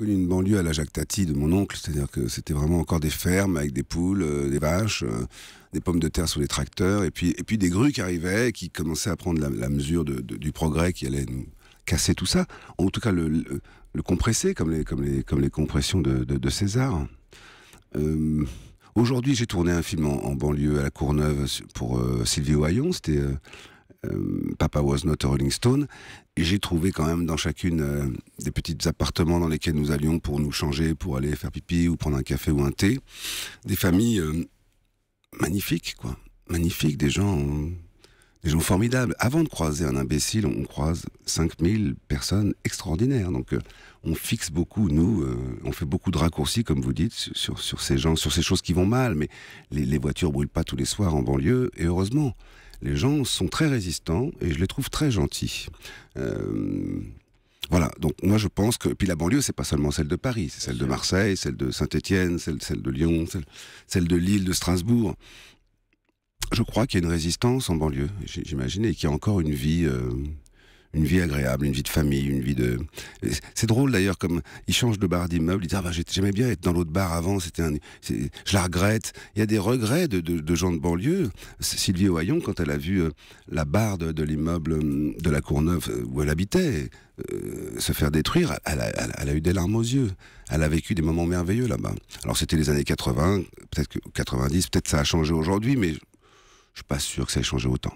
connu une banlieue à la Jacques de mon oncle, c'est-à-dire que c'était vraiment encore des fermes avec des poules, euh, des vaches, euh, des pommes de terre sur les tracteurs, et puis, et puis des grues qui arrivaient, qui commençaient à prendre la, mesure du progrès qui allait nous casser tout ça, en tout cas le, compresser comme les, comme, les, comme les compressions de, César. Euh, aujourd'hui, j'ai tourné un film en, banlieue à la Courneuve pour Sylvie Oyon, c'était euh, Papa Was Not a Rolling Stone. Et j'ai trouvé quand même dans chacune euh, des petits appartements dans lesquels nous allions pour nous changer, pour aller faire pipi ou prendre un café ou un thé, des familles euh, magnifiques, quoi. Magnifiques, des gens, des gens formidables. Avant de croiser un imbécile, on croise 5000 personnes extraordinaires. Donc on fixe beaucoup, nous, on fait beaucoup de raccourcis, comme vous dites, sur, sur ces gens, sur ces choses qui vont mal. Mais les, les voitures brûlent pas tous les soirs en banlieue, et heureusement les gens sont très résistants et je les trouve très gentils. Euh, voilà, donc moi je pense que. Puis la banlieue, c'est pas seulement celle de Paris, c'est celle de Marseille, celle de saint étienne celle, celle, de Lyon, celle, de Lille, de Strasbourg. Je crois qu'il y a une résistance en banlieue, j'imagine, et qu'il y a encore une vie. Euh, une vie agréable, une vie de famille, une vie de. C'est drôle d'ailleurs, comme il change de bar d'immeuble, il dit ah ben, j'aimais bien être dans l'autre bar avant, c'était un... je la regrette. Il y a des regrets de, de gens de banlieue. Sylvie Oyon, quand elle a vu euh, la barre de, l'immeuble hum, de la Courneuve euh, où elle habitait euh, se faire détruire, elle a, eu des larmes aux yeux. Elle a vécu des moments merveilleux là-bas. Alors c'était les années 80, peut-être que 90, peut-être ça a changé aujourd'hui, mais je suis pas sûr que ça ait changé autant.